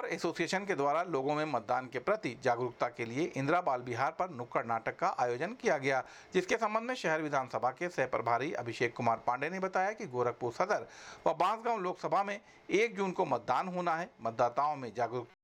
और एसोसिएशन के द्वारा लोगों में मतदान के प्रति जागरूकता के लिए इंदिरा बाल बिहार पर नुक्कड़ नाटक का आयोजन किया गया जिसके संबंध में शहर विधानसभा के सह प्रभारी अभिषेक कुमार पांडे ने बताया कि गोरखपुर सदर व बांसगांव लोकसभा में एक जून को मतदान होना है मतदाताओं में जागरूक